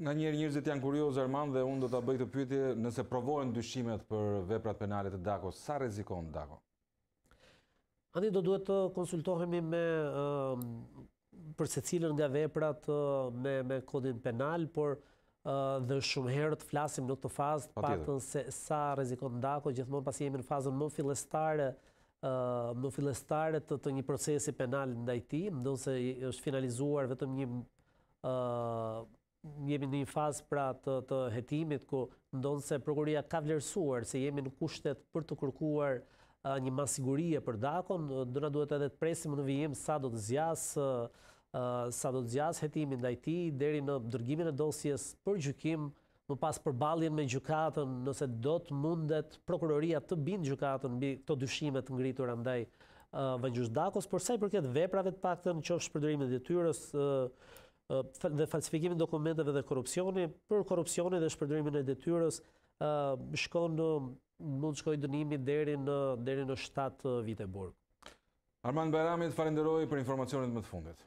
nga njerë njërzit janë kurioz, Armand, dhe unë do të bëjtë pyti nëse provojnë dyshimet për veprat penalit të Dako, sa rezikon Dako? Andi do duhet të konsultohemi me për se cilën nga veprat me kodin penal, por dhe shumë herë të flasim në këtë fazë patën se sa rezikon Dako, gjithmonë pasi jemi në fazën më filestare më filestare të një procesi penal ndajti, mdo se është finalizuar vetëm një jemi në një fazë pra të hetimit, ku ndonë se prokuria ka vlerësuar, se jemi në kushtet për të kërkuar një masigurie për dakon, dëna duhet edhe të presim në vijim sa do të zjasë, sa do të zjasë hetimin dhe ti, deri në dërgimin e dosjes për gjukim, më pas për baljen me gjukatën, nëse do të mundet prokuroria të bindë gjukatën në bëjtë të dyshimet të ngritur andaj vëngjus dakos, përsa i përket veprave të pakten, që është përdërimit dhe tyres, dhe falsifikimin dokumenteve dhe korupcioni, për korupcioni dhe shpërdërimin e detyres, shkon në mund shkoj dënimi deri në, deri në 7 vite burg. Arman Bajramit, të për informacionit më të fundit.